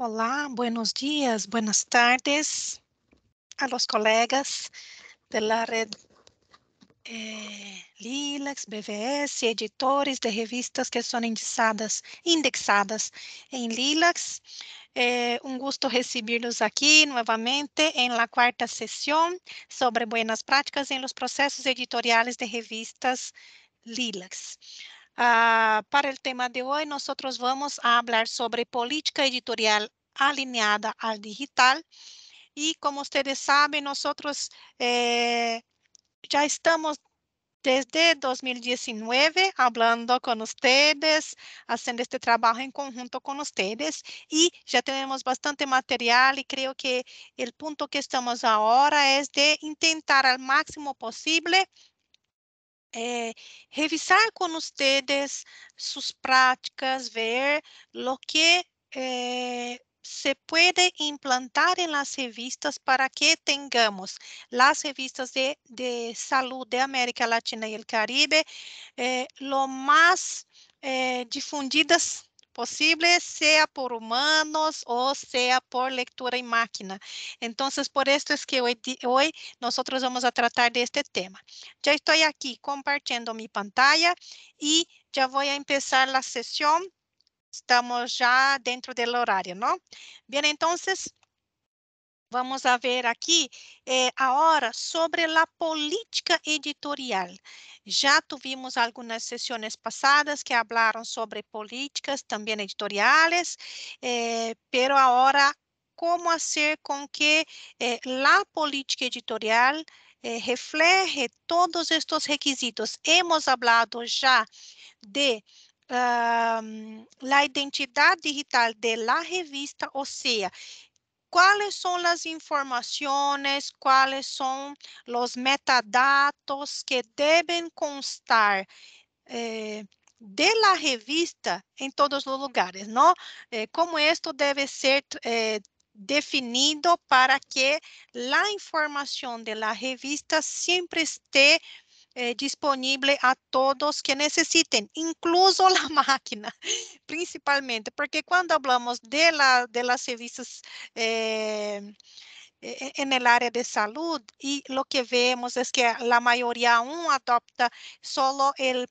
Olá, buenos dias, buenas tardes a los colegas de la red eh, Lilacs, BVS, editores de revistas que são indexadas, indexadas em Lilacs. Eh, um gosto recebê-los aqui novamente em la quarta sessão sobre boas práticas em los processos editoriais de revistas Lilacs. Ah, para el tema de hoy nosotros vamos a hablar sobre política editorial alineada al digital y como ustedes saben nosotros eh, ya estamos desde 2019 hablando con ustedes, haciendo este trabajo en conjunto con ustedes y ya tenemos bastante material y creo que el punto que estamos ahora es de intentar al máximo posible Eh, revisar com vocês suas práticas, ver o que eh, se pode implantar em las revistas para que tengamos las revistas de, de salud de América Latina e el Caribe eh, lo mais difundidas possível, seja por humanos ou seja por leitura em máquina. Então, por isso es que hoje, nós vamos a tratar de este tema. Já estou aqui compartilhando minha pantalla já vou começar a sessão. Estamos já dentro do horário, não? Bem, então, Vamos a ver aqui a eh, agora sobre a política editorial. Já tivemos algumas sessões passadas que falaram sobre políticas também editoriais, mas eh, pero agora como fazer com que eh, a política editorial eh, refleje todos estes requisitos. Hemos hablado já de a identidade digital de la revista, ou seja, cuáles son las informaciones, cuáles son los metadatos que deben constar eh, de la revista en todos los lugares, ¿no? Eh, cómo esto debe ser eh, definido para que la información de la revista siempre esté eh, a todos que necessitem, incluso a máquina, principalmente, porque quando falamos de, la, de los servicios eh, en el área de salud y lo que vemos es que la mayoría aún adopta solo el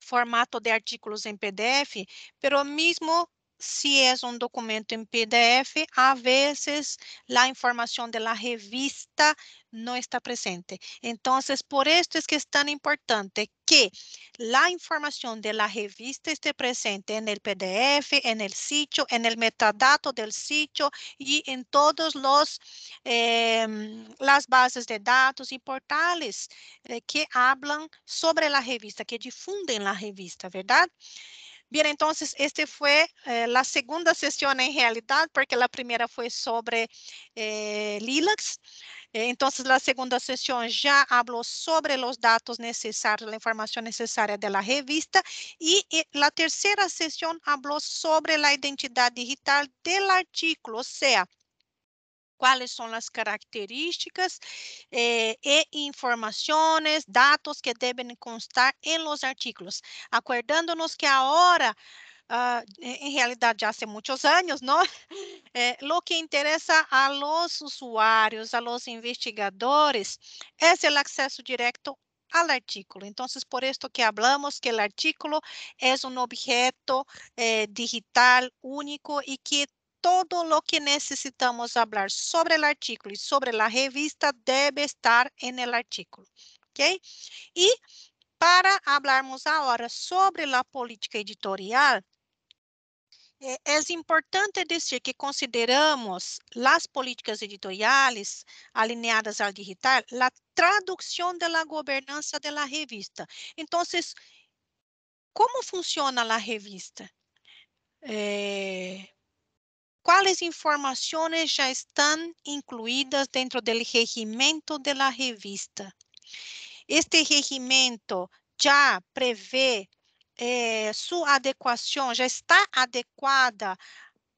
formato de artículos en PDF, pero mismo si es un documento en PDF, a veces la información de la revista no está presente. Entonces, por esto es que es tan importante que la información de la revista esté presente en el PDF, en el sitio, en el metadato del sitio y en todas eh, em, las bases de datos y portales eh, que hablan sobre la revista, que difunden la revista, ¿verdad? Bien, entonces, este fue eh, la segunda sesión en realidad, porque la primera fue sobre eh, Então, eh, a entonces, la segunda sesión ya habló sobre los datos necesarios, la información necesaria de la revista. e y la tercera sesión habló sobre la identidad digital del artículo, o sea, Quais são as características eh, e informações, dados que deben constar em los artículos, acordando-nos que agora, Uh, ah, em realidade já há muitos anos, não? É, eh, o que interessa a los usuários, a los investigadores, é o acesso direto ao artículo. Então, por isso que hablamos que o artículo é um objeto eh, digital único e que todo o que necessitamos falar sobre o artículo e sobre a revista deve estar no artículo. ¿ok? E para falarmos agora sobre a política editorial, é importante dizer que consideramos as políticas editoriales alinhadas ao digital a tradução da governança da revista. Então, como funciona a revista? Eh, quais informações já estão incluídas dentro do regimento da revista. Este regimento já prevê eh, sua adequação, já está adequada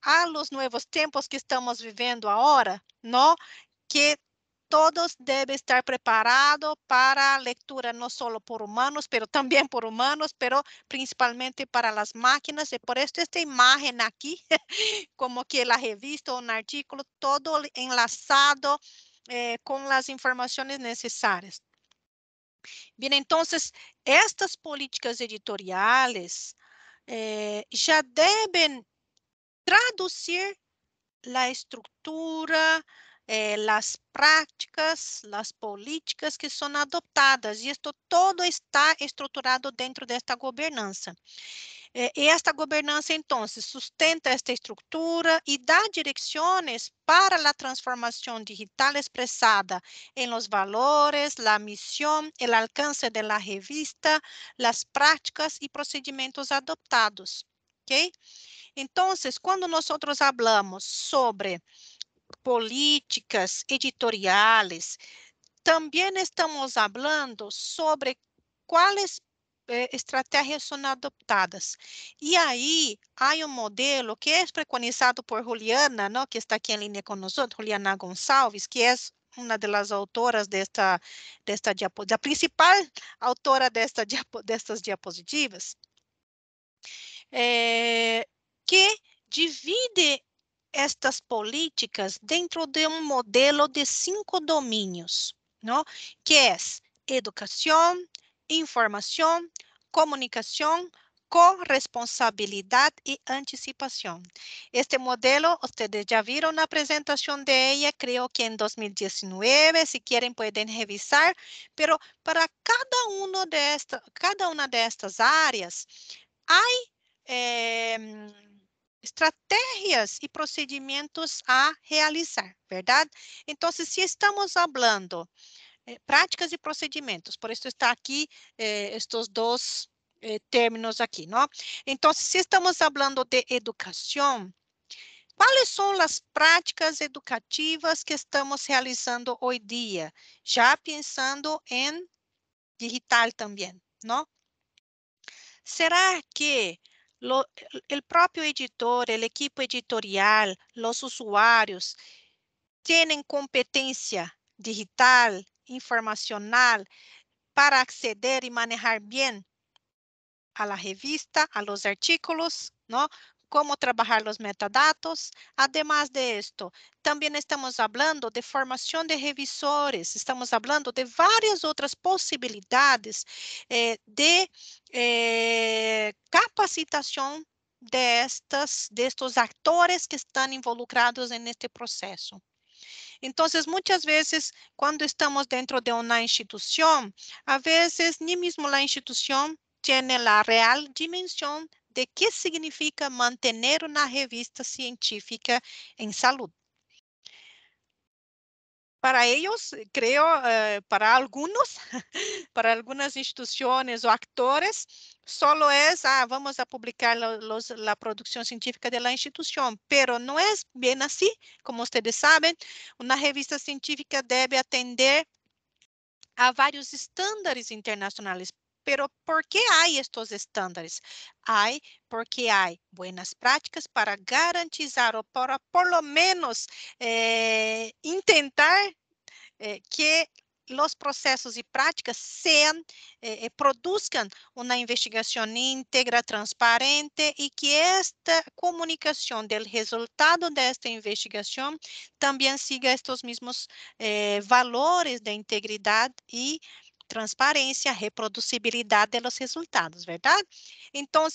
a los novos tempos que estamos vivendo agora, não? Que todos devem estar preparados para leitura, não só por humanos, mas também por humanos, mas principalmente para as máquinas. E por isso esta imagem aqui, como que a revista ou um artigo, todo enlaçado eh, com as informações necessárias. Bem, então estas políticas editoriales eh, já devem traduzir a estrutura, eh, práticas, as políticas que são adotadas, e isto todo está estruturado dentro desta governança. Eh, e esta governança, então, sustenta esta estrutura e dá direções para a transformação digital expressada em los valores, la missão, el alcance de la revista, las prácticas e procedimentos adoptados. ok? Então, quando nós falamos sobre políticas editoriais, também estamos falando sobre quais eh, estratégias são adoptadas. E aí, há um modelo que é preconizado por Juliana, ¿no? que está aqui em linha conosco, Juliana Gonçalves, que é uma das autoras desta, desta diapositiva, a principal autora desta destas diapositivas, eh, que divide estas políticas dentro de um modelo de cinco domínios, não? que é educação, informação, comunicação, corresponsabilidade e anticipação. Este modelo, vocês já viram na apresentação de creio que em 2019, se querem, podem revisar, Mas para cada, uno de esta, cada áreas, há eh, estratégias e procedimentos a realizar, verdade? Então, se estamos hablando eh, práticas e procedimentos, por isso está aqui eh, estes dois dos eh, términos aqui, não? Então, se estamos falando de educação, Quais são as práticas educativas que estamos realizando hoje dia? Já pensando em digital também, não? Será que el propio editor, el equipo editorial, los usuarios tienen competencia digital, informacional, para acceder y manejar bien a la revista, a los artículos, ¿no? como trabalhar os metadatos. Além de esto, também estamos falando de formação de revisores, estamos falando de várias outras possibilidades eh, de eh, capacitación de, estas, atores actores que estão involucrados neste este Então, muitas vezes, quando estamos dentro de uma instituição, a vezes nem mesmo a instituição tem a real dimensão de que significa manter na revista científica em saúde Para eles creio eh, para alguns para algumas instituições ou actores, solo é ah, vamos a publicar los, la científica de la institución, pero não é bem assim Como ustedes sabem uma revista científica deve atender a vários estándares internacionais pero ¿por que há estes estándares? há porque há buenas práticas para garantizar ou para por lo menos eh, intentar eh, que los processos e práticas sejam, eh, eh produzcam uma investigação íntegra, transparente e que esta comunicação do resultado desta investigação também siga estes mesmos eh, valores de integridade e transparência, reproduzibilidade dos resultados, verdade? Então,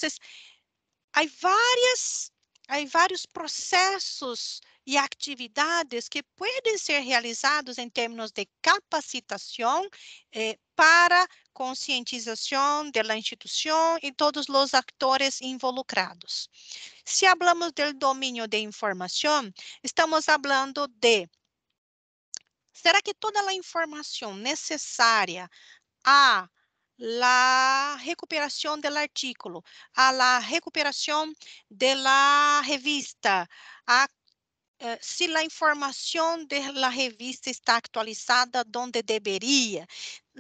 há várias há vários processos e atividades que podem ser realizados em termos de capacitação eh, para conscientização da instituição e todos os atores involucrados. Se falamos do domínio de informação, estamos falando de Será que toda a informação necessária à la recuperação do artículo, à la recuperação de la revista, a eh, se a informação da de la revista está atualizada onde deveria,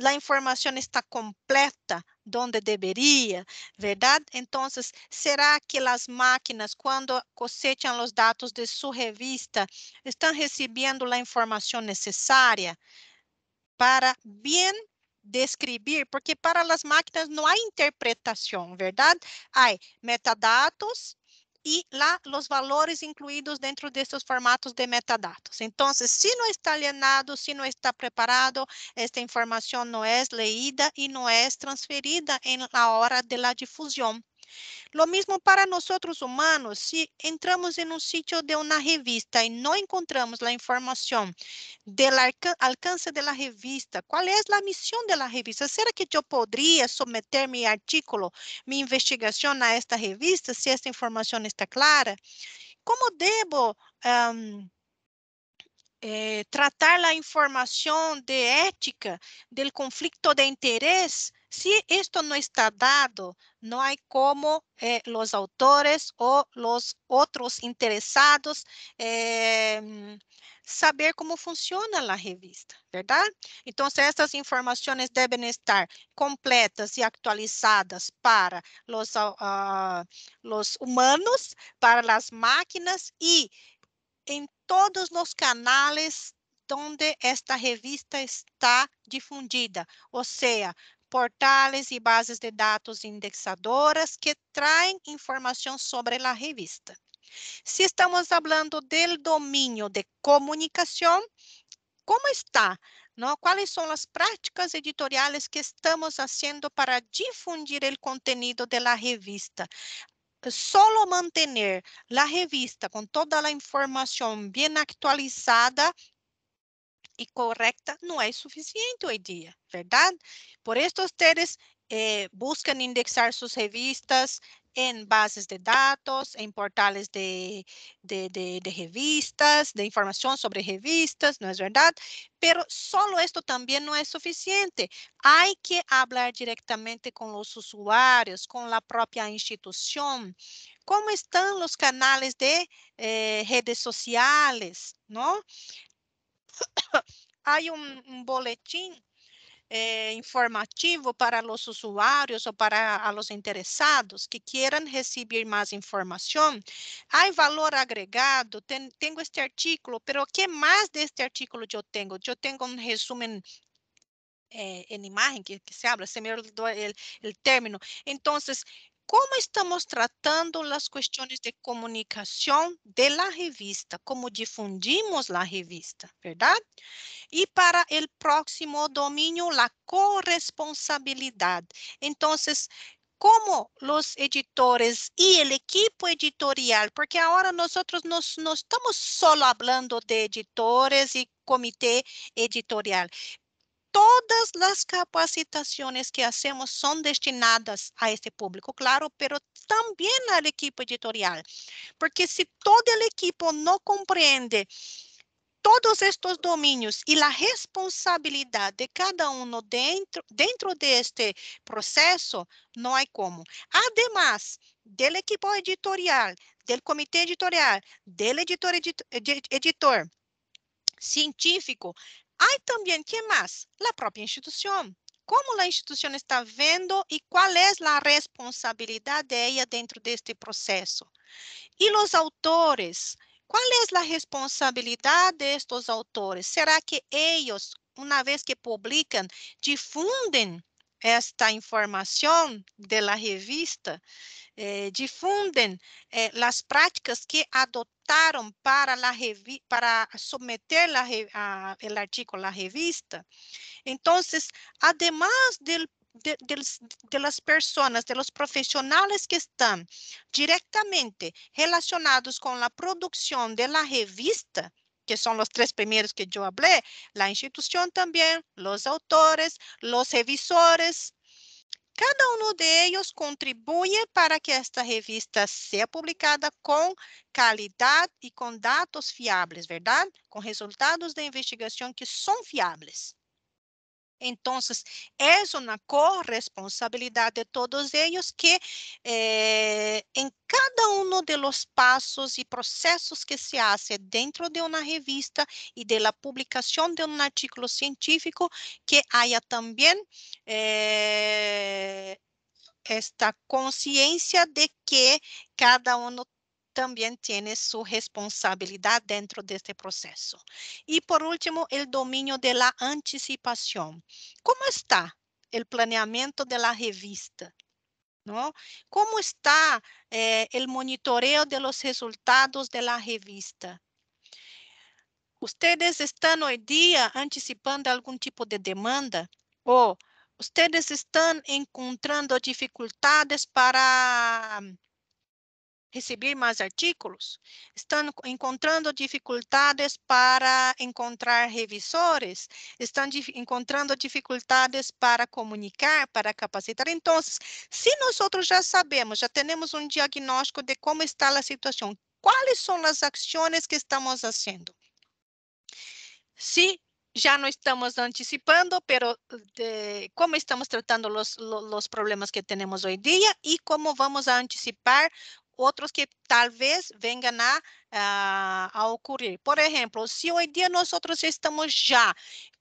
a informação está completa onde deveria, verdade? Então, ¿será que as máquinas quando cosechan os dados de sua revista estão recebendo a informação necessária para bem describir, porque para as máquinas não há interpretação, verdade? Há metadados e lá os valores incluídos dentro de formatos de metadatos. Então, si não está alienado, si não está preparado, esta informação não é leída e não é transferida na hora de la Lo mesmo para nós humanos, se entramos em um sítio de uma revista e não encontramos a informação do alcance da revista, qual é a missão da revista, ¿será que eu poderia someter meu artículo, minha investigação a esta revista se esta informação está clara? como debo... Um, eh, tratar a informação de ética, do conflicto de interesse se isto não está dado, não há como eh, autores ou os outros interessados eh, saber como funciona a revista, verdade? Então, essas informações devem estar completas e atualizadas para os uh, ah, ah, humanos, para as máquinas e em todos os canais onde esta revista está difundida, ou seja, portales e bases de dados indexadoras que traem informação sobre a revista. Se estamos falando do domínio de comunicação, como está? ¿No? são as práticas prácticas editoriales que estamos fazendo para difundir o conteúdo de la revista? Só manter a revista com toda a informação bem atualizada e correta não é suficiente em dia verdade Por isso vocês eh, buscam indexar suas revistas em bases de dados em portais de, de, de, de, revistas, de informação sobre revistas, não é verdade, mas só isso também não é suficiente. Hay que falar diretamente com os usuários com a própria instituição como estão os canais de eh, redes sociales? não Há um, um boletim eh, informativo para os usuários ou para os interessados que queiram receber mais informação. Há valor agregado, tenho este artículo, mas o que mais deste artículo eu tenho? Eu tenho um resumo em eh, imagem que, que, se abre, se me deu o término. Então, como estamos tratando as questões de comunicação de la revista, como difundimos la revista, verdade? E para o próximo dominio, la corresponsabilidade. Então, como os editores e o equipo editorial, porque agora nós não estamos solo falando de editores e comitê editorial, todas as capacitações que hacemos são destinadas a este público, claro, pero também ao equipo editorial, porque si todo o equipo não compreende todos estes domínios e a responsabilidade de cada um dentro dentro deste processo, não há como. Ademais, do equipo editorial, do comitê editorial, do editor, editor, editor científico, ah, também, então o que mais? a própria instituição? como a instituição está vendo e qual é a responsabilidade dela dentro deste processo? e os autores, qual é a responsabilidade destes autores? ¿Será que eles, uma vez que publicam, difundem? esta informação da revista eh, as eh, que adotaram para, la revi para someter la a, revista. Então, además del de, de, de, las personas, de los profesionales que están directamente relacionados con la producción de la revista, que son los tres primeros que yo hablé, la institución también, los autores, los revisores. Cada uno de ellos contribuye para que esta revista sea publicada con calidad y con datos fiables, ¿verdad? Con resultados de investigación que son fiables. Então, é uma corresponsabilidade de todos eles que eh, cada um dos passos e processos que se hace dentro de uma revista e de la publicação de um artigo científico, que haja também eh, esta consciência de que cada um também tem sua responsabilidade dentro deste processo e por último, o domínio da anticipação. como está o planeamento da revista? ¿No? ¿Cómo está eh, el monitoreo de los resultados de la revista? ¿Ustedes están hoy día anticipando algún tipo de demanda? ¿O ustedes están encontrando dificultades para receber mais artigos? Estão encontrando dificuldades para encontrar revisores? Estão encontrando dificuldades para comunicar, para capacitar? Então, se nós outros já sabemos, já temos um diagnóstico de como está a situação, quais são as ações que estamos fazendo? Se já não estamos antecipando, pero de, como estamos tratando os, os problemas que temos hoje em dia e como vamos a antecipar outros que talvez venham a, a, ah, a ocorrer. Por exemplo, se hoje em dia nós estamos já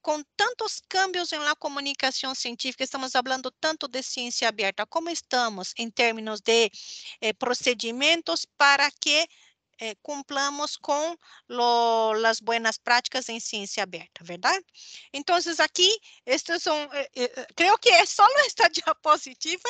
com tantos cambios na comunicação científica, estamos falando tanto de ciência aberta, como estamos em termos de eh, procedimentos para que eh, cumplamos com lo, as boas práticas em ciência aberta, verdade? Então, aqui, estes são, eh, eh, eh creio que é só esta diapositiva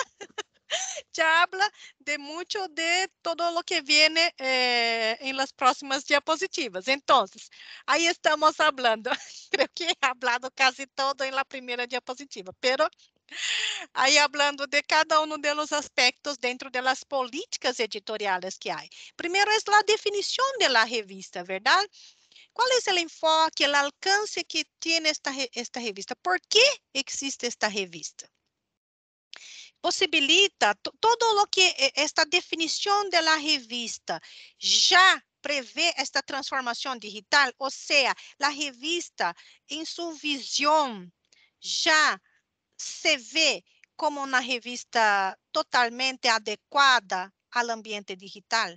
já habla de mucho de todo lo que viene eh, en las próximas diapositivas. Entonces, ahí estamos hablando. Creo que he hablado casi todo en la primera diapositiva, pero Aí, falando de cada um dos aspectos dentro das políticas editoriais que há. Primeiro, é a definição la revista, verdad? Qual é o enfoque, o alcance que tem esta, esta revista? Por que existe esta revista? possibilita todo o que esta definição da revista já prevê esta transformação digital, ou seja, a revista em sua visão já se vê como uma revista totalmente adequada ao ambiente digital?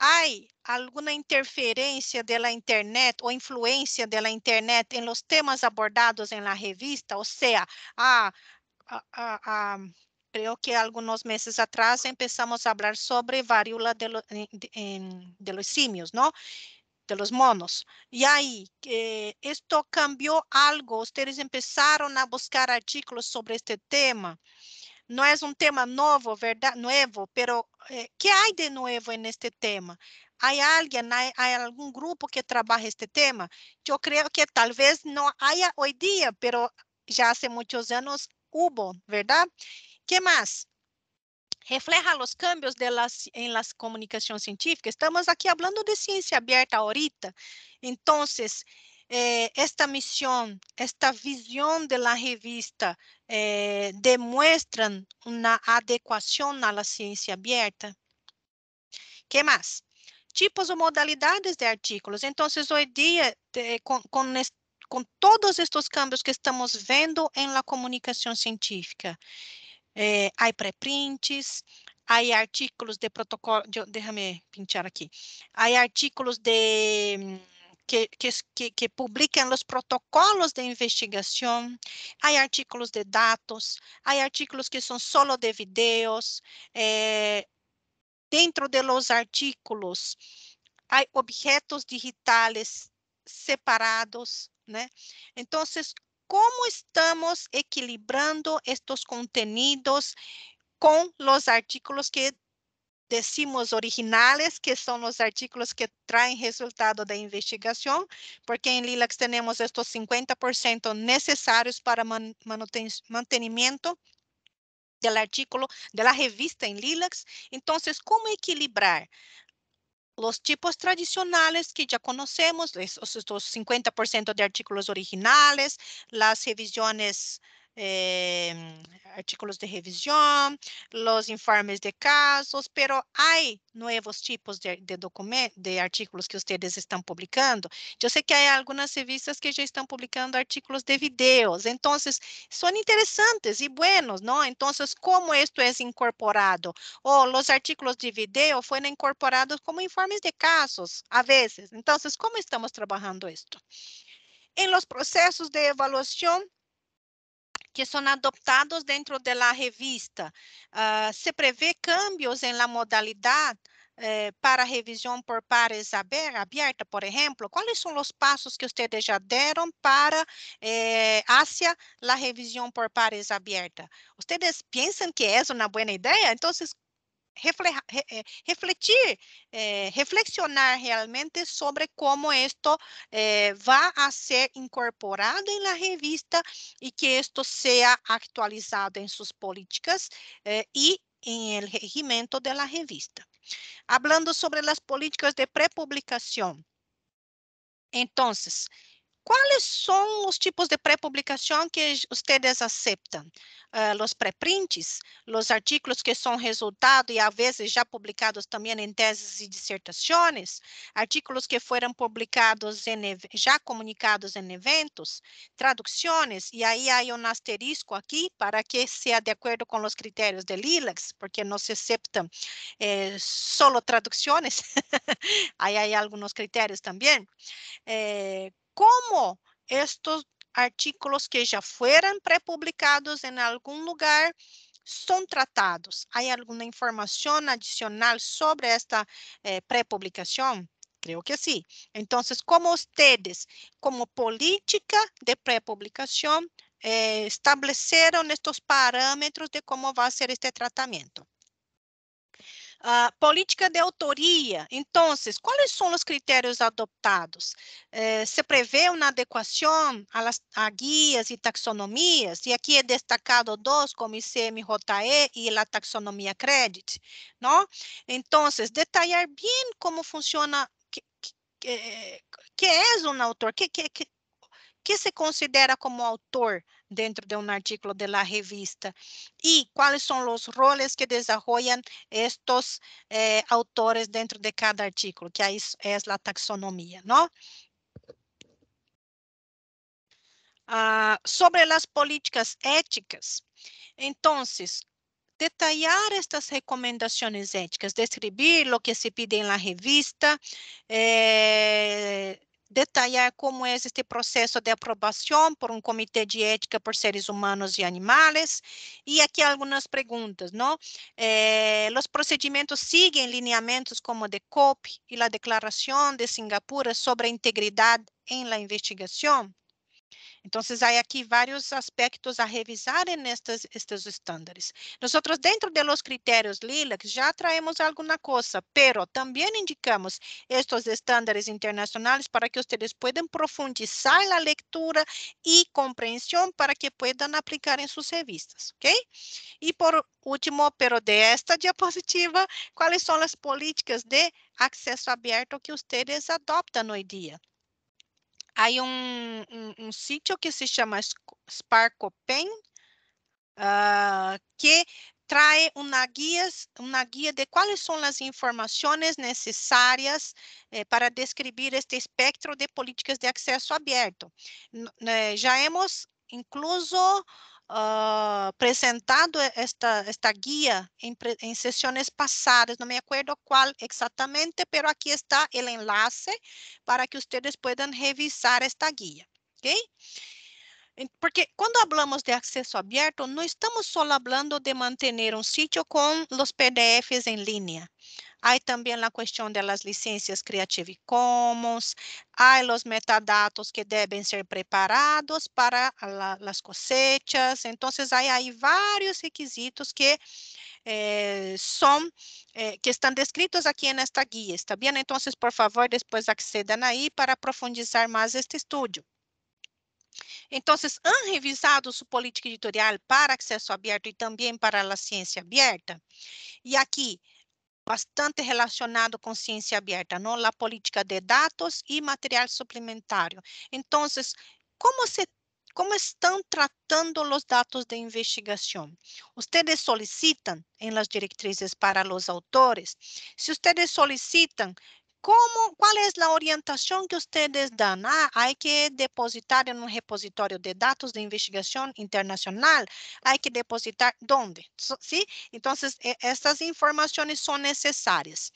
Há alguma interferência da internet ou influência da internet em los temas abordados na revista? Ou seja, ah, a, a, creo que algunos meses atrás empezamos a hablar sobre varíola de, lo, de, de los simios, ¿no? de los monos. Y ahí, eh, esto cambió algo. Ustedes empezaron a buscar artículos sobre este tema. No es un tema nuevo, ¿verdad? Nuevo, pero eh, ¿qué hay de nuevo en este tema? ¿Hay alguien, hay, hay, algún grupo que trabaja este tema? Yo creo que tal vez no haya hoy día, pero ya hace muchos años hubo, ¿verdad? ¿Qué más? refleja los cambios de las, en comunicación científica. Estamos aquí hablando de ciencia abierta ahorita. Entonces, eh, esta misión, esta visión de la revista eh, demuestran una adecuación a la ciencia abierta. ¿Qué más? Tipos o modalidades de artículos. Entonces, hoy día, te, con, con, com todos estes cambios que estamos vendo em la comunicação científica. Eh, é, preprints, há artículos de protocolo, déjame pinchar aqui, há artículos de que, que, que, publican los protocolos de investigación, hay artículos de datos, hay artículos que son solo de vídeos, eh, é, dentro de los artículos hay objetos digitales separados, né? Então, como estamos equilibrando estes contenidos com os artículos que decimos originales, que são os artículos que traem resultado da investigação, porque em Lilacs temos estes 50% necessários para man mantenimento do artículo, da revista em Lilacs. Então, como equilibrar los tipos tradicionales que ya conocemos, estos 50% de artículos originales, las revisiones eh, artículos de revisión, los informes de casos, pero hay nuevos tipos de, de, de artículos que ustedes estão publicando. Eu sei que há algumas revistas que já estão publicando artículos de vídeos, então, são interessantes e buenos, não? Então, como esto é es incorporado? Ou los os artículos de vídeo foram incorporados como informes de casos, a vezes. Então, como estamos trabalhando esto? Em los processos de evaluación que são adoptados dentro da revista. Uh, ah, se prevê cambios em la modalidade eh, para revisão por pares aberta, por exemplo? Quais são os passos que vocês já deram para eh, hacia la revisão por pares aberta? Vocês pensam que é uma boa ideia? Então, eh, refletir, eh, reflexionar realmente sobre como isto eh, a ser incorporado em la revista e que isto seja actualizado em suas políticas eh, em en el regimiento de la revista. Hablando sobre las políticas de prepublicación. Entonces, Quais são os tipos de pré-publicação que vocês aceitam? Uh, ah, pré prints os artículos que são resultado e a vezes já publicados também em teses e dissertações, artículos que foram publicados já comunicados em eventos, traduções. E aí há um asterisco aqui para que seja de acordo com os critérios de LILACS, porque não se aceitam eh, solo traduções. Aí há alguns critérios também. Eh, como estes artículos que já pré prepublicados em algum lugar são tratados. Há alguma informação adicional sobre esta eh, publicação Creio que sim. Então, como vocês, como política de prepublicación, eh, estabeleceram estes parâmetros de como vai ser este tratamento? política de autoria. Então, quais são os critérios adoptados? Eh, se prevê uma adequação a guias e taxonomias e aqui é he destacado dois, como ICMJE e a taxonomia Credit, não? Então, detalhar bem como funciona, que que que eh, é um autor, que que que que se considera como autor dentro de um artigo de la revista e quais são os roles que desenvolvem estes eh, autores dentro de cada artigo, que aí é a taxonomia, não? Ah, sobre as políticas éticas, então, detalhar estas recomendações éticas, descrever o que se pede na revista, eh, detalhar como é este processo de aprovação por um comitê de ética por seres humanos e animais. E aqui algumas perguntas, não? Eh, os procedimentos seguem lineamentos como de COP e a Declaração de Singapura sobre a Integridade em la Investigação? Então, há aqui vários aspectos a revisar nestes estes estándares. Nós, dentro de los criterios LILAC já traemos alguma coisa, pero también indicamos estos estándares internacionales para que ustedes possam profundizar la lectura y comprensión para que puedan aplicar en sus revistas, ¿ok? Y por último, pero de esta diapositiva, ¿cuáles son las políticas de acceso abierto que ustedes adoptan hoy día? Hay un, un, un sitio que se llama Sparkopen uh, ah, que trae una, guia una guía de cuáles son las informaciones necesarias eh, para describir este espectro de políticas de acceso abierto. Eh, ya né, hemos incluso uh, presentado esta, esta guia em, em sessões passadas, não me acordo qual exatamente, mas aqui está o enlace para que vocês possam revisar esta guia, ok? Porque quando falamos de acesso aberto, não estamos só falando de manter um sítio com os PDFs em linha. Há também a questão das licenças Creative Commons, há os metadados que devem ser preparados para as cosechas. Então, há aí vários requisitos que eh, são eh, que estão descritos aqui nesta guia, está bem? Então, por favor, depois acedam aí para profundizar mais este estudo. Então, ¿han revisado sua política editorial para acesso aberto e também para a ciência aberta. E aqui bastante relacionado com ciência aberta, não? a política de dados e material suplementário. Então, como se como estão tratando os dados de investigação? Ustedes solicitam em las diretrizes para os autores? Se ustedes solicitam como, qual é a orientação que vocês dão? Ah, há que depositar em um repositório de dados de investigação internacional. Há que depositar onde? So, ¿Sí? Então, essas informações são necessárias.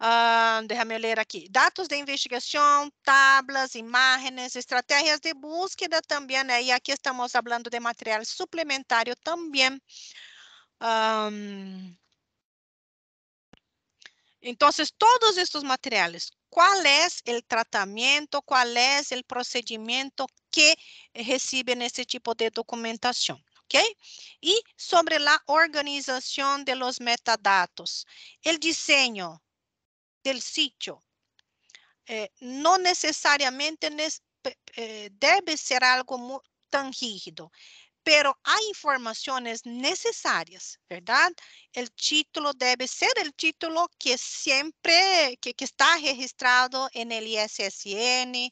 Uh, ah, déjame ler aqui. Dados de investigação, tablas, imagens, estratégias de búsqueda também. Né? E aqui estamos falando de material suplementário também. Um, então, todos estes materiais, qual é o tratamento, qual é o procedimento que recebe esse tipo de documentação, ¿Ok? E sobre a organização de los metadatos, o diseño do sítio, eh, necessariamente deve eh, ser algo tão rígido. pero hay informaciones necesarias, ¿verdad? El título debe ser el título que siempre, que, está registrado en el ISSN,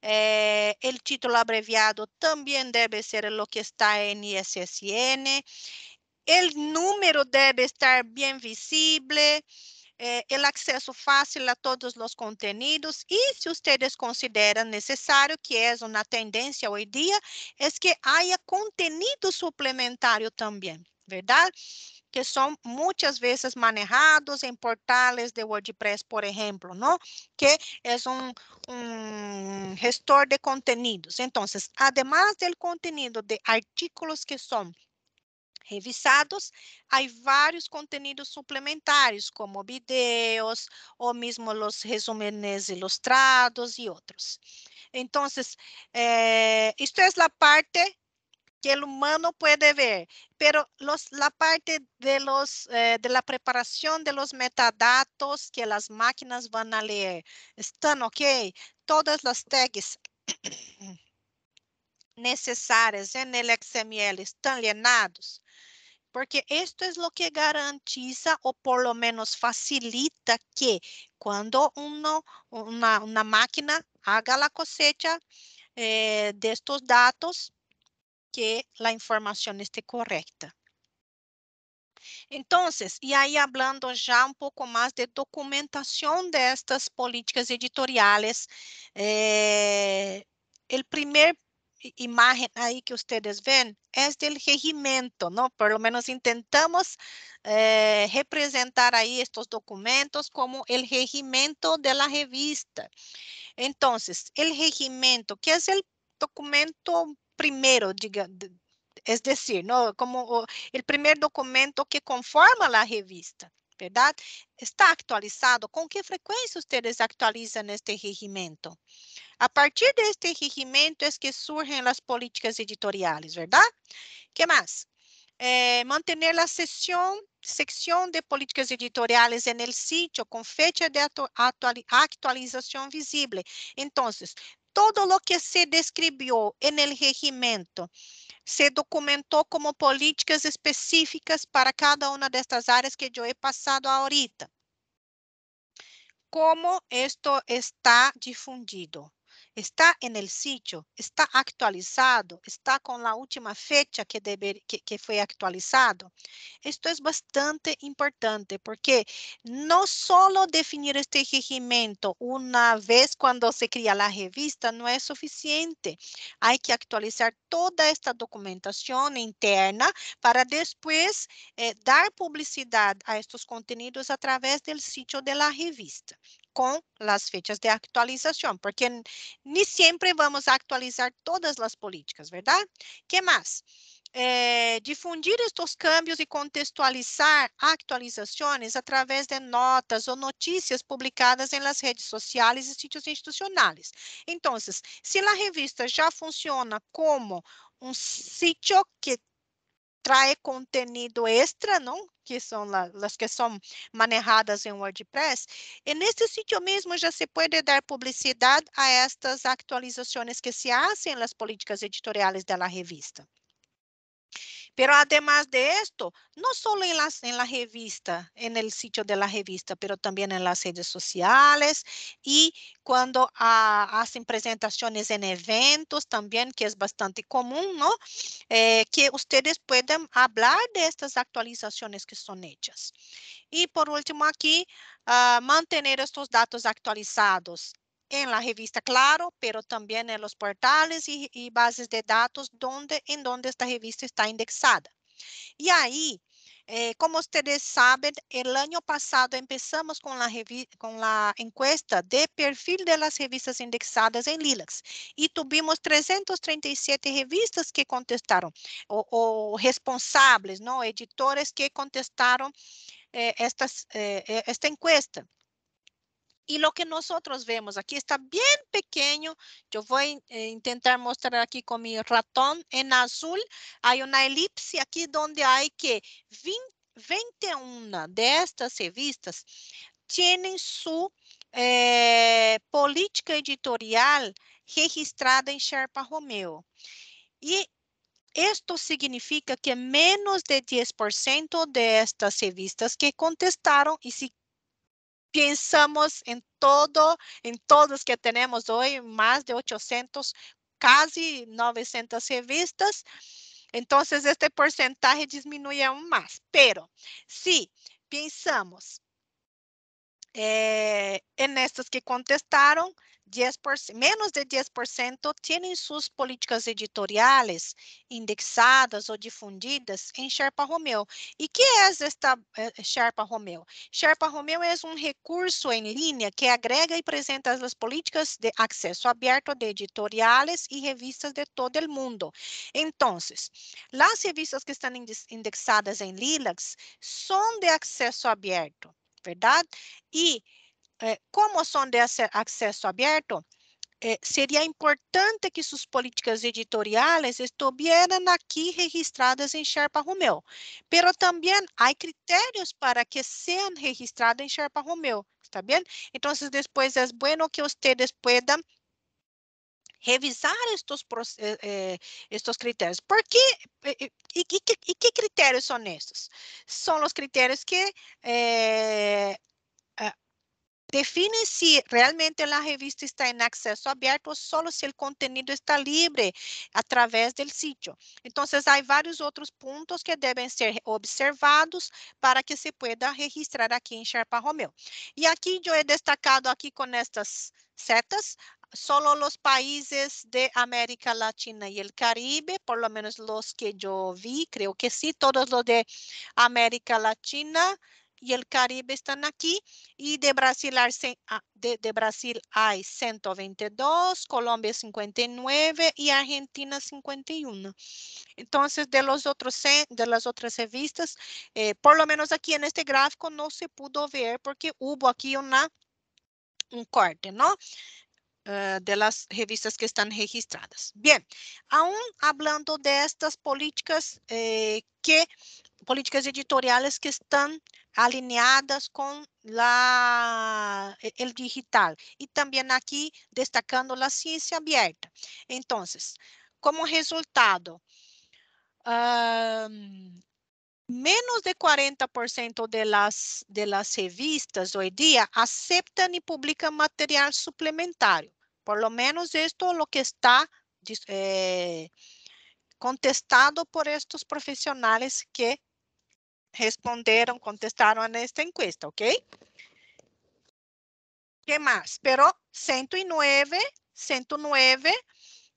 eh, el título abreviado también debe ser lo que está en ISSN, el número debe estar bien visible, eh, acesso fácil a todos os contenidos e se vocês consideram necessário que é uma tendência hoje em dia é que haja contenido suplementário também verdade que são muitas vezes manejados em portais de WordPress, por exemplo, não? que é um, gestor de conteúdos. Então, además do conteúdo de artículos que são revisados, há vários contenidos suplementares, como vídeos, ou mesmo os resúmenes ilustrados e outros. Então, eh, isto é a parte que o humano pode ver, pero los, la parte de, los, eh, de la preparación de los metadatos que las máquinas van a leer, ¿están ok? Todas las tags necessárias en el XML están llenados? porque isso es o que garantiza ou por lo menos facilita que quando uma máquina haga a cosecha eh, de estos datos, que la información esté correcta. e aí hablando já um pouco mais de documentação destas políticas editoriais, eh, o primeiro imagen ahí que ustedes ven es del regimiento, ¿no? Por lo menos intentamos eh, representar ahí estos documentos como el regimiento de la revista. Entonces, el regimiento, que es el documento primero, diga, es decir, ¿no? Como el primer documento que conforma la revista. ¿Verdad? ¿Está actualizado? ¿Con qué frecuencia ustedes actualizan este regimiento? A partir deste regimento é que surgem as políticas editoriais, verdade? Que mais? É, manter a sessão de políticas editoriales no sítio com fecha de atualização visível. Então, todo o que se descreveu no regimento se documentou como políticas específicas para cada uma de estas áreas que eu he passado ahorita. Como isto está difundido? está en el sitio, está actualizado, está con la última fecha que, debe, que, que foi actualizado. Esto es bastante importante porque no solo definir este regimiento una vez cuando se crea la revista no es suficiente. Hay que actualizar toda esta documentación interna para después eh, dar publicidad a estos contenidos através del sitio de la revista com as fechas de atualização, porque nem sempre vamos atualizar todas as políticas, ¿verdad? Que mais? Eh, difundir estes cambios e contextualizar atualizações através de notas ou notícias publicadas em las redes sociais e sítios institucionais. Então, se a revista já funciona como um sítio que trae contenido extra, não? Que são as que são manejadas em WordPress. E neste sítio mesmo já se pode dar publicidade a estas atualizações que se hacen nas políticas editoriais da revista. Pero además de esto, no solo en, las, en la revista, en el sitio de la revista, pero también en las redes sociales y cuando ah, hacen presentaciones en eventos también, que es bastante común, ¿no? Eh, que ustedes puedan hablar de estas actualizaciones que son hechas. Y por último aquí, ah, mantener estos datos actualizados en la revista Claro, pero también en los portales y, y bases de datos donde, en donde esta revista está indexada. Y ahí, eh, como ustedes saben, el año pasado empezamos con la, con la encuesta de perfil de las revistas indexadas en Lilacs y tuvimos 337 revistas que contestaron, o, o responsables, ¿no? editores que contestaron eh, estas, eh, esta encuesta. Y lo que nosotros vemos aquí está bien pequeño. Yo voy a eh, intentar mostrar aquí con mi ratón en azul. Hay una elipse aquí donde hay que 20, 21 de estas revistas tienen su eh, política editorial registrada em Sherpa Romeo. E isto significa que menos de 10% destas revistas que contestaram e se pensamos em todo, em todos que temos hoje, mais de 800, casi 900 revistas. Então, este porcentagem diminui aún mais. Mas, se pensamos eh, en estas que contestaram, 10%, menos de 10% têm suas políticas editoriais indexadas ou difundidas em Sherpa Romeo. E que é esta eh, Sherpa Romeo? Sherpa Romeo é um recurso em linha que agrega e apresenta as políticas de acesso aberto de editoriais e revistas de todo o mundo. Então, as revistas que estão indexadas em Lilacs são de acesso aberto, verdade? E é, como são de acesso aberto, é, seria importante que suas políticas editoriais estivessem aqui registradas em Sherpa Romeo. pero também há critérios para que sejam registradas em Sherpa Romeo, está bem? Então, depois é bom que vocês possam revisar estes, eh, eh, critérios. Por quê? Eh, e, que critérios são estes? São os critérios que eh, Define se realmente a revista está em acesso aberto, ou solo se o conteúdo está livre a través del Então, há vários outros pontos que devem ser observados para que se pueda registrar aqui em Sherpa Romeo. E aqui eu he destacado aqui com estas setas solo los países de América Latina y el Caribe, por lo menos los que yo vi, creo que sí, todos los de América Latina, y el Caribe están aquí y de Brasil, ah, de, Brasil hay 122, Colombia 59 y Argentina 51. Entonces, de, los otros, de las otras revistas, eh, por lo menos aquí en este gráfico no se pudo ver porque hubo aquí una un corte, ¿no? uh, de las revistas que están registradas. Bien, aún hablando de estas políticas eh, que políticas editoriales que están alineadas con la, el digital y también aquí destacando la ciencia abierta. Entonces, como resultado, um, menos de 40% de las, de las revistas hoy día aceptan y publican material suplementario. Por lo menos esto es lo que está eh, contestado por estos profesionales que respondieron, contestaron a esta encuesta, ¿ok? ¿Qué más? Pero 109, 109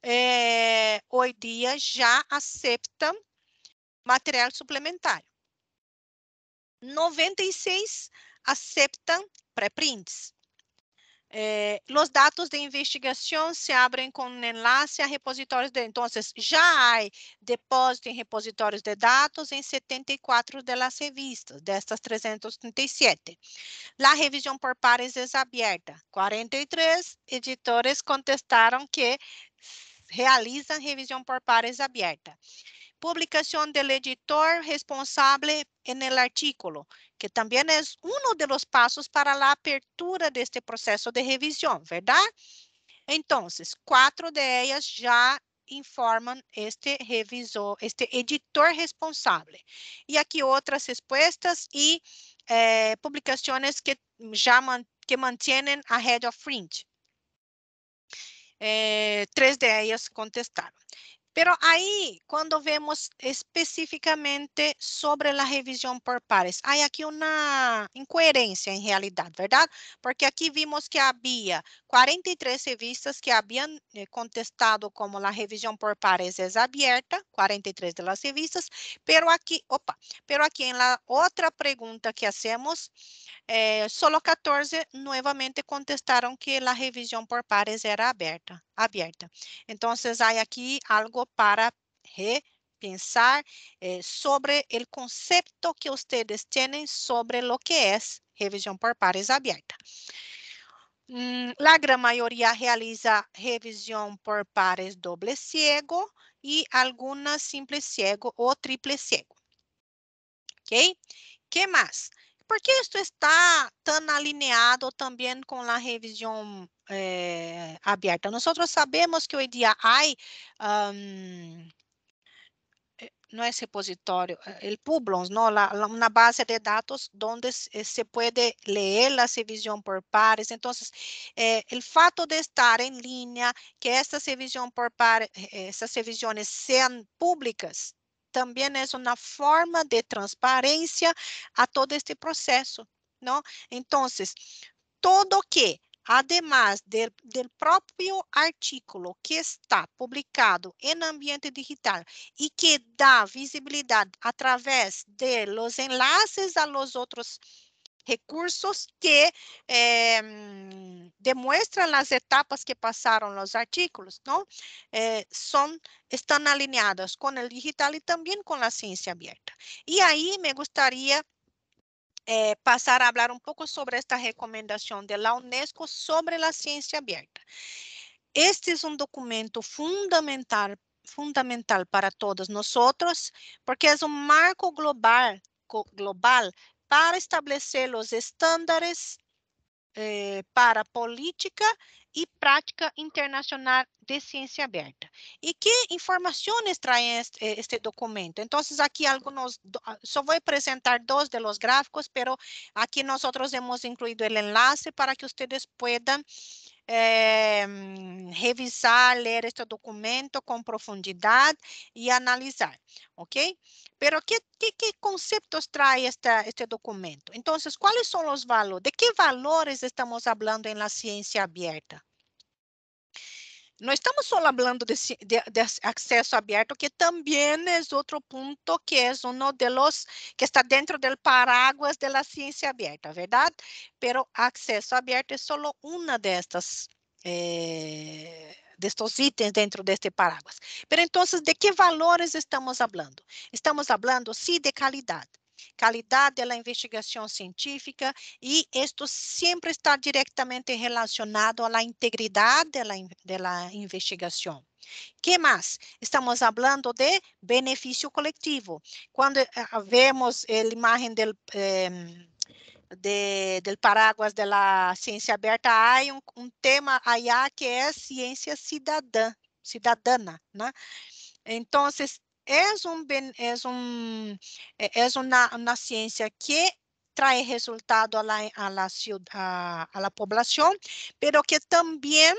eh, hoy día ya aceptan material suplementar. 96 aceptam pré-prints. Eh, é, os dados de investigação se abrem com enlace a repositórios de. Então, já há depósito em repositórios de dados em 74 das revistas, destas 337. A revisão por pares é aberta. 43 editores contestaram que realizam revisão por pares aberta publicação do editor responsável no el artículo, que também é um dos passos para a apertura deste processo de revisão, ¿verdad? Então, quatro de já informam este revisor, este editor responsável e aqui outras respostas e eh, que já man, que mantêm a Head of Print. Eh, tres de ellas Pero aí quando vemos específicamente sobre a revisão por pares, há aqui uma incoerência, em realidade, verdade? Porque aqui vimos que havia 43 revistas que haviam eh, contestado como a revisão por pares é abierta, 43 de las revistas, pero aqui, opa, pero aqui em la outra pergunta que hacemos, eh, solo 14 nuevamente contestaram que a revisão por pares era aberta aberta. Então, há aqui algo para repensar eh, sobre o conceito que vocês têm sobre o que é revisão por pares abierta. Mm, A grande maioria realiza revisão por pares doble ciego e algumas simples ciego ou triple ciego. ¿Ok? Que mais? porque isso está tão alineado também com a revisão eh, aberta. Nós sabemos que hoje dia há um, eh, não é repositório, el eh, é Publons, não, la, la, uma base de dados onde eh, se pode ler a revisão por pares. Então, eh, o fato de estar em linha, que esta revisão por pares, essas revisões sejam públicas, também é uma né, forma de transparência a todo este processo, não? Então, todo que además do próprio artigo artículo que está publicado em ambiente digital e que dá visibilidade a través de los enlaces a los otros recursos que eh, as etapas que passaram os artículos, não? Eh, son, están alineadas con digital e também com a ciência aberta. E aí me gostaria eh, passar a falar um pouco sobre esta recomendação da Unesco sobre a ciência aberta. Este é um documento fundamental fundamental para todos nós, porque é um marco global global para estabelecer os estándares eh, para política e prática internacional de ciência aberta. E que informações traz este, eh, este documento? Então, aqui alguns, ah, só vou apresentar dois de gráficos, mas aqui nós temos incluído o enlace para que vocês possam eh, revisar, ler este documento com profundidade e analisar, ok? Pero que que conceitos traz trae este documento? então quais são os valores? ¿De que valores estamos falando em la ciencia aberta não estamos só falando de, de, de, que também é outro ponto que é um dos que está dentro do paraguas de la ciencia verdade ¿verdad? Pero acesso aberto é só uma de estas eh, destes itens dentro deste paraguas. Pero então, ¿de que valores estamos falando? Estamos falando sim de Qualidade Calidad da investigação científica e isto sempre está diretamente relacionado à integridade da investigação. Que mais? Estamos falando de benefício coletivo. Quando eh, vemos a imagem do eh, de, del paraguas de la ciencia aberta hay un, un tema allá que es é ciencia cidadã, cidadana, ¿no? Né? Entonces, es, un, es, un, es é, una, una ciencia que trae resultado a la, a la, ciudad, a, a la población, pero que también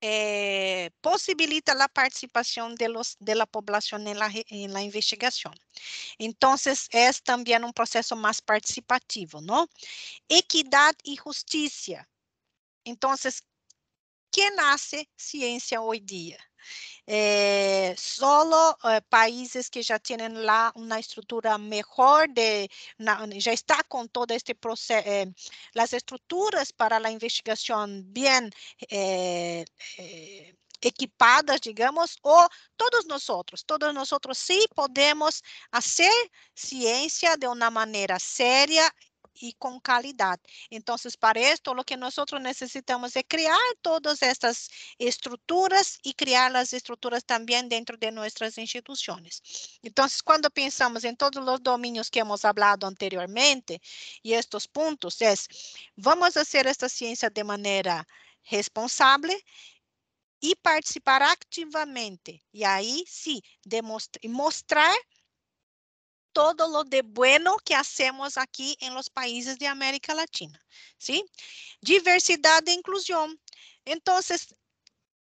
eh, posibilita a participação de, la población em la, en la, investigación. Entonces, es también un proceso más participativo, ¿no? Equidad y justicia. Entonces, ¿quién hace ciencia hoy eh, solo eh, países que já têm lá uma estrutura melhor de na, já está com todo este processo eh, as estruturas para a investigação bem eh, eh, equipadas, digamos, ou todos outros, todos outros, sim, podemos fazer ciência de uma maneira séria e com qualidade. Então, para isso, o que nós necessitamos é criar todas essas estruturas e criar as estruturas também dentro de nossas instituições. Então, quando pensamos em todos os domínios que hemos hablado anteriormente e estes pontos, é, vamos fazer esta ciência de maneira responsável e participar ativamente. E aí, sim, demonstrar, mostrar todo lo de bueno que hacemos aqui em los países de América Latina, ¿sí? Diversidade e inclusão. Então,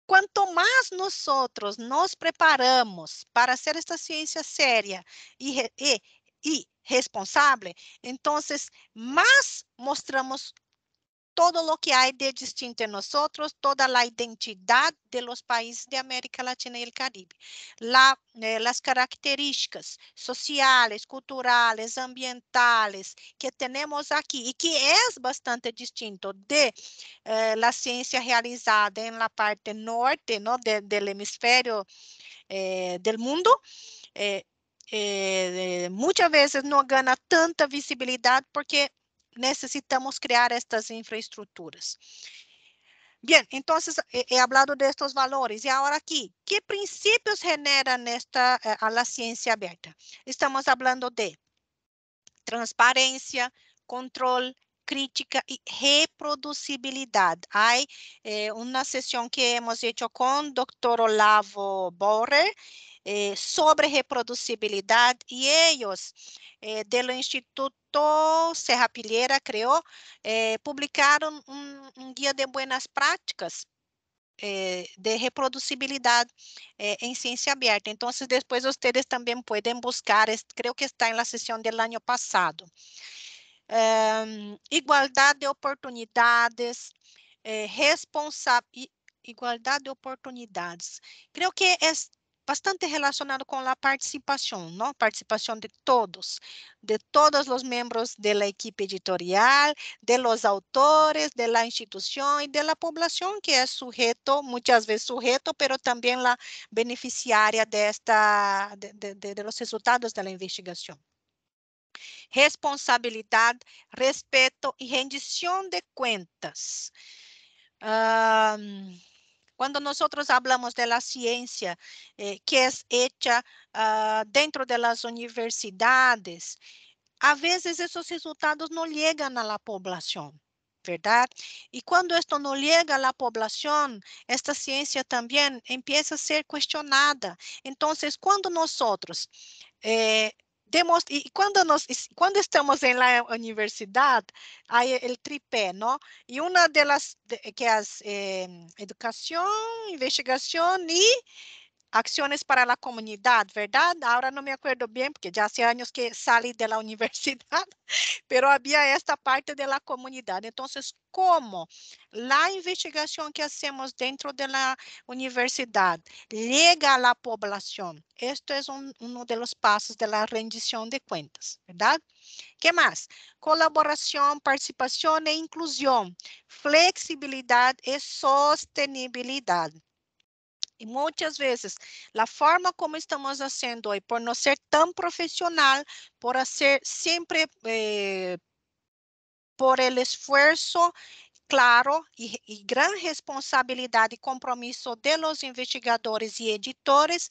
quanto mais nosotros nos preparamos para ser esta ciência séria e, e, eh, e responsável, então, mais mostramos todo lo que hay de distinto en nosotros, toda la identidad de los países de América Latina y el Caribe. La, eh, las características sociales, culturales, ambientales que tenemos aquí y que es bastante distinto de eh, la ciencia realizada en la parte norte ¿no? de, del hemisferio eh, del mundo. Eh, eh, muitas vezes não ganha tanta visibilidade porque necessitamos criar estas infraestruturas. Bem, então, he hablado de estos valores e agora aqui, que princípios generan esta, eh, a ciência aberta? Estamos falando de transparência, controle, crítica e reproducibilidade. Há eh, uma sessão que hemos hecho com o Dr. Olavo Borre eh, sobre reproducibilidade e eles, eh, Instituto Serra creó, eh, publicaram um un, de buenas práticas eh, de reproducibilidad eh, em ciência aberta. Então, depois vocês também podem buscar, Creio que está na la sesión del ano passado. Um, de oportunidades, eh, responsabilidade, igualdade de oportunidades. Creio que bastante relacionado com a participação, não? Participação de todos, de todos os membros da equipe editorial, de los autores, de la instituição e de la población que é sujeito, muitas vezes sujeito, pero também la beneficiária desta de, de, de, de los resultados da investigação responsabilidade, respeito e rendição de contas. Um, quando nós falamos de la ciencia eh, que é feita uh, dentro de las universidades, a vezes esses resultados não chegam a la verdade? e quando isso não chega à a la población, esta ciencia também empieza a ser questionada. então, quando nós eh, demonstra, e quando nós quando estamos em la universidade aí o tripé não e uma delas que é as eh, educação investigação e acciones para la comunidad, ¿verdad? Ahora no me acuerdo bien porque ya hace años que salí de la universidad, pero había esta parte de la comunidad. Entonces, ¿cómo la investigación que hacemos dentro de la universidad llega a la población? Esto es un, uno de los pasos de la rendición de cuentas, ¿verdad? ¿Qué más? Colaboración, participación e inclusión, flexibilidad y sostenibilidad. E muitas vezes, a forma como estamos fazendo hoje, por não ser tão profissional, por ser sempre eh, por el esforço claro e, e grande responsabilidade e compromisso de los investigadores e editores,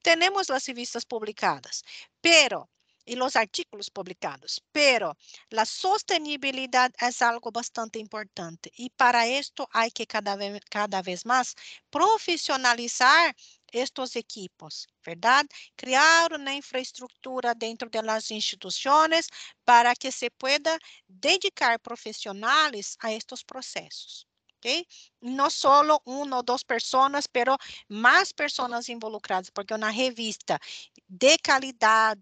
temos as revistas publicadas. Pero e os artículos publicados, pero la sostenibilidad es algo bastante importante e para esto hay que cada vez, cada vez más profesionalizar estos equipos, ¿verdad? Criar una infraestructura dentro de las instituciones para que se pueda dedicar profesionales a estos procesos. ¿okay? No solo una ou duas personas, pero más personas involucradas, porque uma revista de calidad,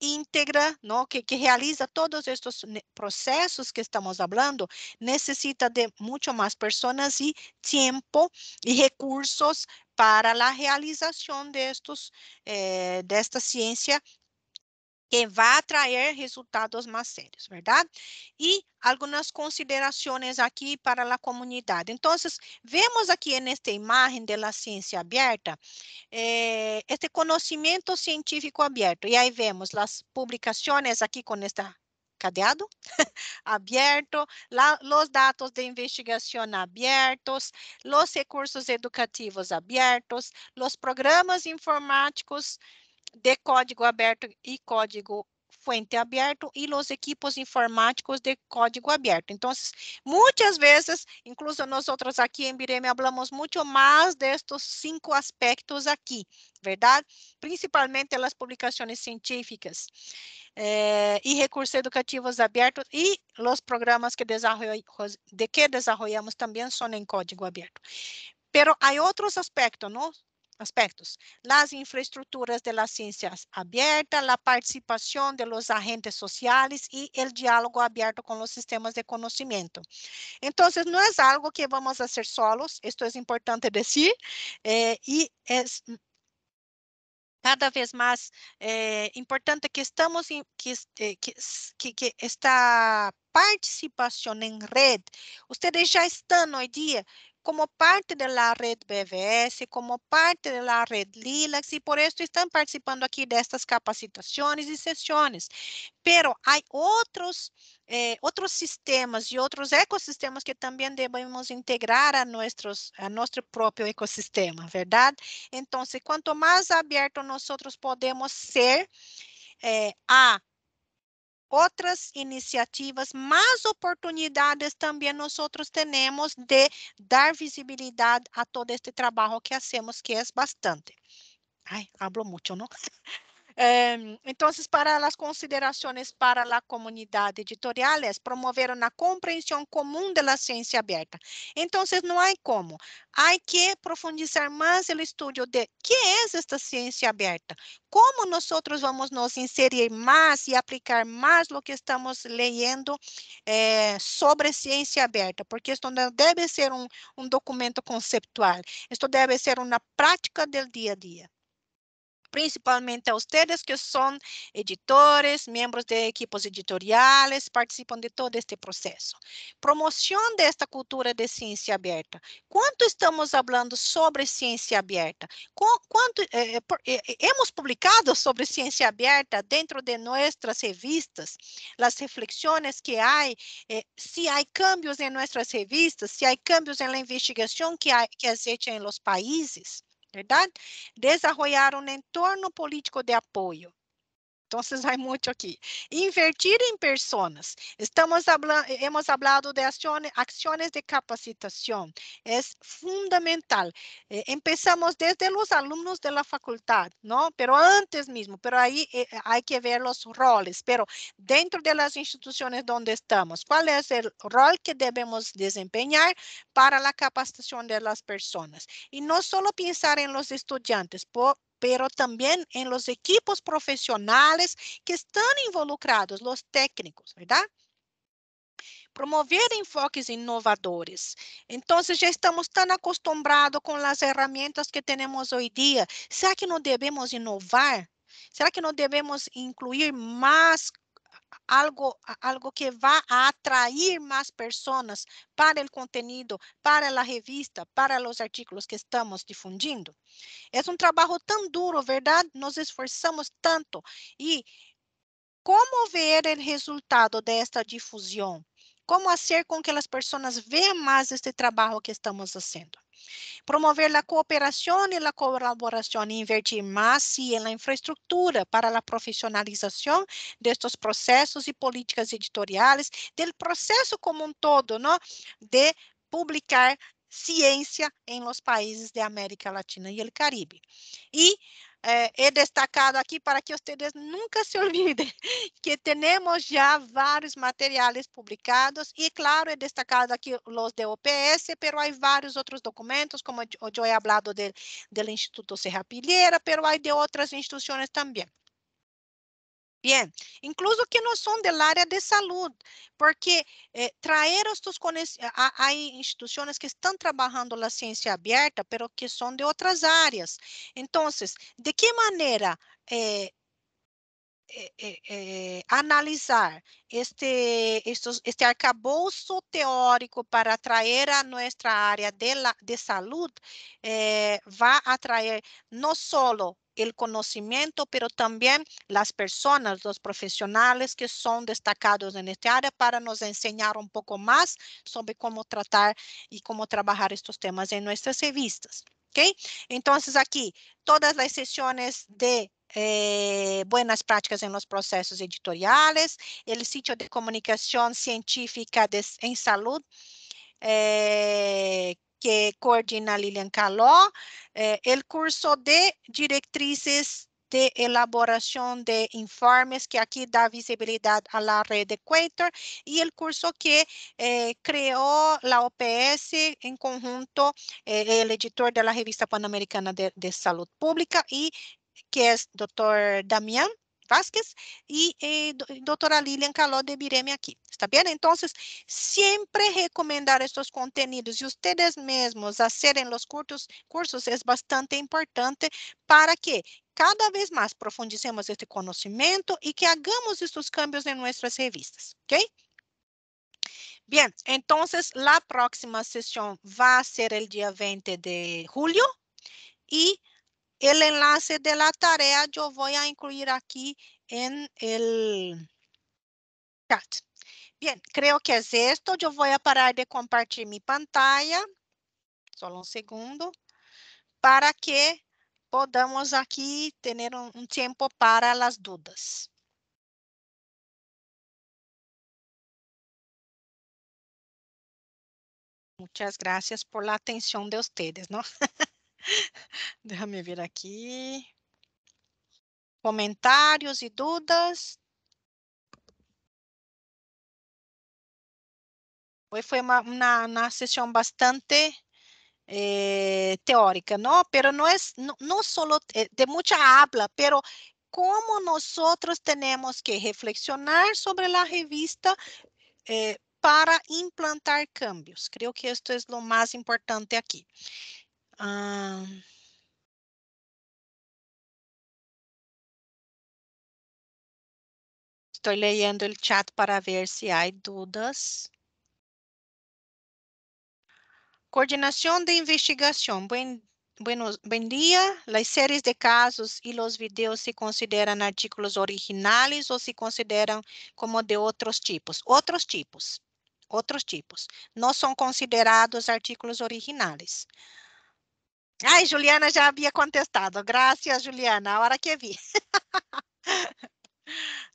íntegra, ¿no? que, realiza todos estos procesos que estamos hablando, necesita de mucho más personas y tiempo y recursos para la realización de, estos, eh, de esta ciencia que vai atrair resultados mais sérios, verdade? E algumas considerações aqui para a comunidade. Então, vemos aqui nesta imagem da ciência aberta, eh, este conhecimento científico aberto. E aí vemos as publicações aqui com esta cadeado aberto, la, los dados de investigação abertos, los recursos educativos abertos, los programas informáticos abertos, de código aberto e código fuente aberto e los equipos informáticos de código aberto. Então, muitas vezes, incluso nosotros aqui em Bireme falamos muito mais de cinco aspectos aqui, verdade? Principalmente as publicações científicas eh, recursos educativos abertos e os programas que, de que desarrollamos também são em código aberto. Pero há outros aspectos, não? aspectos. Las infraestructuras de las ciencias abiertas, la participación de los agentes sociales y el diálogo abierto con los sistemas de conocimiento. Entonces, no es algo que vamos a hacer solos, esto es importante decir, eh, y es cada vez mais eh, importante que estamos que, eh, que, que, esta participação em rede, vocês já estão hoje dia como parte de la red BVS, como parte de la red Lilacs, e por isso estão participando aqui destas capacitações e sessões, mas Pero outros outros eh, sistemas e outros ecossistemas que também devemos integrar a, nosso a ecossistema, propio Então, ¿verdad? Entonces, cuanto más abierto podemos ser eh, a outras iniciativas, mas oportunidades também nós temos de dar visibilidade a todo este trabalho que fazemos que é bastante. Ai, hablo muito, não? Eh, então, para as considerações para a comunidade editorial, promover uma compreensão comum da ciência aberta. Então, não há como. Há que profundizar mais o estudo de que é esta ciência aberta, como nós vamos nos inserir mais e aplicar mais o que estamos lendo eh, sobre ciência aberta, porque isto não deve ser um documento conceptual, isto deve ser uma prática do dia a dia principalmente a ustedes que son editores, miembros de equipos editoriales, participan de todo este proceso. Promoción de esta cultura de ciencia abierta. ¿Cuánto estamos hablando sobre ciencia abierta? ¿Cuánto eh, eh, eh, eh, hemos publicado sobre ciencia abierta dentro de nuestras revistas? Las reflexiones que hay, eh, si hay cambios en nuestras revistas, si hay cambios en la investigación que, hay, que es hecha en los países verdade? Desarrollar um entorno político de apoio, Entonces hay mucho aquí. Invertir en personas. Estamos eh, hemos hablado de acciones, acciones de capacitación. Es fundamental. Eh, empezamos desde los alumnos de la facultad, ¿no? Pero antes mismo, pero ahí eh, hay que ver los roles. Pero dentro de las instituciones donde estamos, ¿cuál es el rol que debemos desempeñar para la capacitación de las personas? Y no solo pensar en los estudiantes, por, pero também em los equipos profesionales que están involucrados, los técnicos, ¿verdad? Promover enfoques innovadores. Então, já estamos tão acostumbrados com las herramientas que tenemos hoy día. ¿Será que no debemos innovar? ¿Será que no debemos incluir más algo, algo que vá a atrair mais pessoas para o contenido, para a revista, para os artículos que estamos difundindo. É um trabalho tão duro, verdade? Nos esforçamos tanto. E como ver o resultado desta difusão? Como fazer com que as pessoas vejam mais este trabalho que estamos fazendo? Promover la cooperación y la colaboración, invertir más y en la infraestructura para la profesionalización de estos procesos y políticas editoriales, del proceso como un todo, ¿no? De publicar ciência em los países da América Latina e el Caribe. E é he é destacado aqui para que vocês nunca se olvidem que temos já vários materiales publicados e claro, é destacado aqui os de OPS, pero há vários outros documentos, como eu já he do do Instituto Serra Pilheira, pero há de outras instituições também Bien, incluso que no son del área de salud, porque eh, traer estos eh, hay instituciones que están trabajando la ciencia abierta, pero que son de otras áreas. Entonces, ¿de qué manera eh, eh, eh, eh analizar este, estos, este teórico para atrair a nuestra área de, la, de salud va a atraer no solo el conocimiento, pero también las personas, los profesionales que son destacados en esta área para nos enseñar un poco más sobre cómo tratar y cómo trabajar estos temas en nuestras revistas. ¿okay? Entonces aquí todas las sesiones de eh, buenas prácticas en los procesos editoriales, el sitio de comunicación científica en salud, eh, que coordina Lilian Caló, eh, el curso de directrices de elaboración de informes que aquí da visibilidad a la red Equator y el curso que eh, creó la OPS en conjunto, eh, el editor de la revista Panamericana de, Salud Pública y que es doctor Damián Vázquez e, eh, eh, doctora Lilian Caló de Bireme aqui, ¿Está bem? Então, sempre recomendar estes contenidos e vocês mesmos fazerem os curtos, cursos, cursos bastante importante para que cada vez mais profundicemos este conhecimento e que hagamos estes cambios em nossas revistas. ¿Ok? Bem, então, a próxima sessão vai ser o dia 20 de julho e el enlace de la tarea yo voy a incluir aquí en el chat. Bien, creo que es esto. Yo voy a parar de compartir mi pantalla. Solo un segundo. Para que podamos aquí tener un, un tiempo para las dudas. Muchas gracias por la atención de ustedes, ¿no? Deixa-me ver aqui. Comentários e dúvidas? Hoje foi uma, uma, uma sessão bastante eh, teórica, não? Pero não é não, não solo eh, de muita habla, pero como outros temos que reflexionar sobre a revista eh, para implantar cambios. Creio que isto es o mais importante aqui. Ah. Estou lendo o chat para ver se há dúvidas. Coordenação de Investigação. Bom dia. buen día. Las series de casos y los videos se consideran artículos originales o se consideran como de otros tipos. Otros tipos. Otros tipos. No son considerados artículos originales. Ai, Juliana já havia contestado. Graças, Juliana, a hora que vi.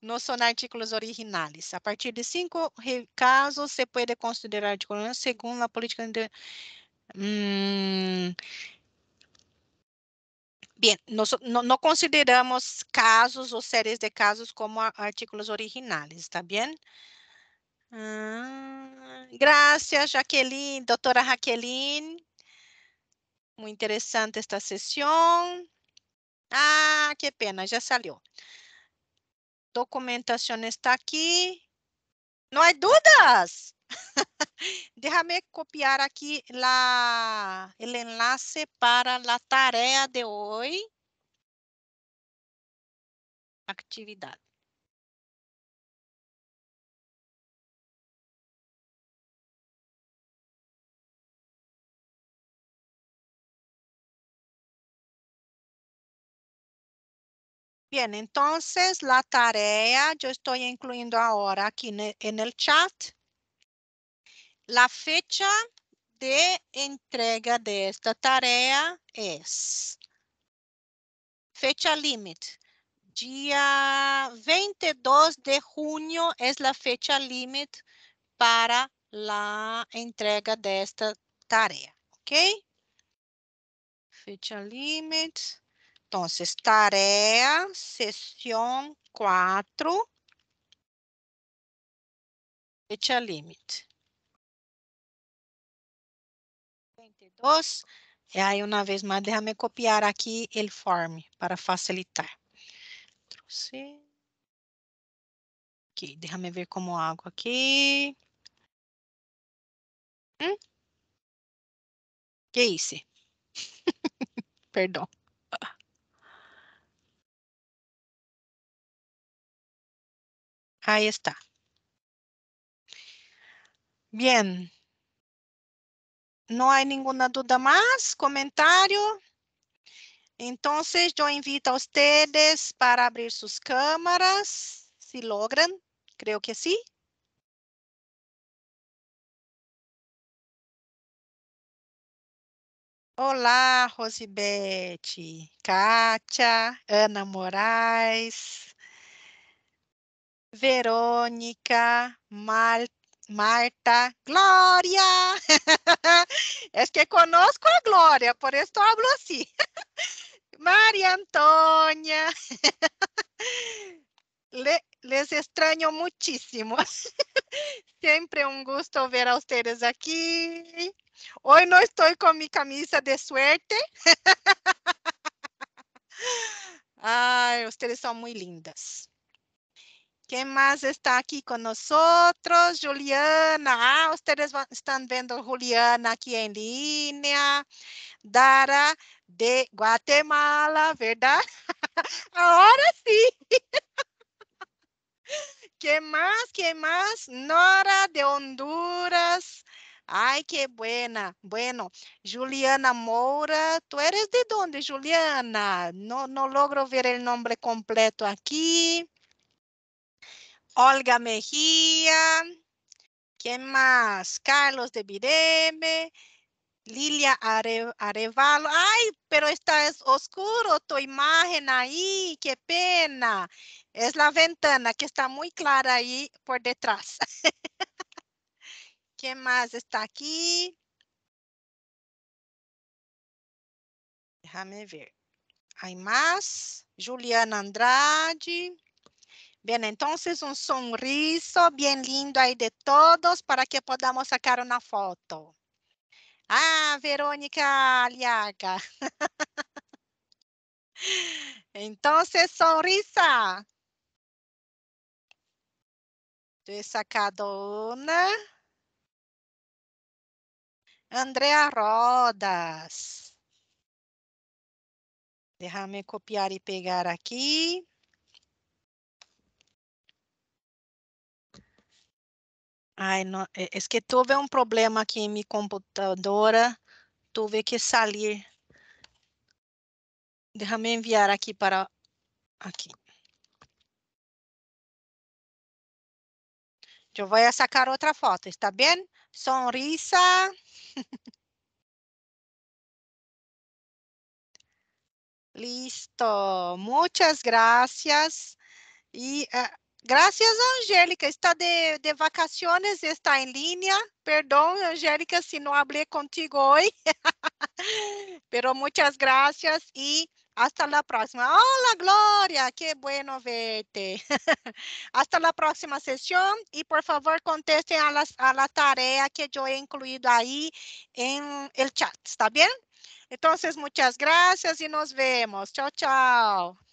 Não são artículos originais. A partir de cinco casos se pode considerar de Segundo a política de... Hum... nós não consideramos casos ou séries de casos como artículos originais, tá bem? Ah, graças, Jaqueline, doutora Raqueline. Muito interessante esta sessão. Ah, que pena, já saiu. Documentação está aqui. Não há dúvidas. Déjame copiar aqui o enlace para a tarefa de hoje atividade Bien, entonces la tarea yo estoy incluyendo ahora aquí e, en el chat. La fecha de entrega de esta tarea es fecha límite. Día 22 de junio es la fecha límite para la entrega de esta tarea. ¿Ok? Fecha límite. Então, tarefa, sessão 4, fecha límite. 22. E aí, uma vez mais, deixa-me copiar aqui o form para facilitar. Trouxe. Ok. deixa-me ver como hago aqui. Hum? Que isso? Perdão. Ahí está. Bien. No hay ninguna duda más, comentario. Entonces, yo invito a ustedes para abrir sus cámaras, si logran, creo que sí. Olá, Rosibete, Kátia, Ana Moraes. Verônica, Mar Marta, Glória! é que conosco a Glória, por isso hablo assim. Maria Antônia! Le, les extraño muchísimo. Sempre um gusto ver a vocês aqui. Hoje não estou com minha camisa de suerte. Ai, vocês são muito lindas. Quem mais está aqui conosco? Juliana. Ah, vocês estão vendo Juliana aqui em linha. Dara de Guatemala, verdade? Agora sim! Quem mais? Quem mais? Nora de Honduras. Ai, que buena. Bueno, Juliana Moura, tu eres de onde, Juliana? Não, logro ver o nome completo aqui. Olga Mejía, ¿quién más? Carlos de Vireme, Lilia Are, Arevalo. Ay, pero está es oscuro tu imagen ahí, qué pena. Es la ventana que está muy clara ahí por detrás. ¿Quién más está aquí? Déjame ver. ¿Hay más? Juliana Andrade. Bem, então, um sorriso bem lindo aí de todos para que podamos sacar uma foto. Ah, Verônica Aliaga. então, sonrisa. Estou sacando uma. Andrea Rodas. Deixa-me copiar e pegar aqui. Ai, não, é, é que tuve um problema aqui em minha computadora, tive que sair. Déjame enviar aqui para aqui. Eu vou sacar outra foto, está bem? Sonrisa. Listo, muchas gracias. E uh, Gracias, Angélica. Está de, de, vacaciones, está em linha. Perdão, Angélica, se não hablé contigo hoje. Pero muchas gracias e hasta la próxima. Hola, Gloria, que bueno verte. hasta la próxima sesión e por favor contestem a, las, a la tarea que yo he incluído aí en el chat. ¿Está bien? Entonces, muchas gracias e nos vemos. Tchau, tchau.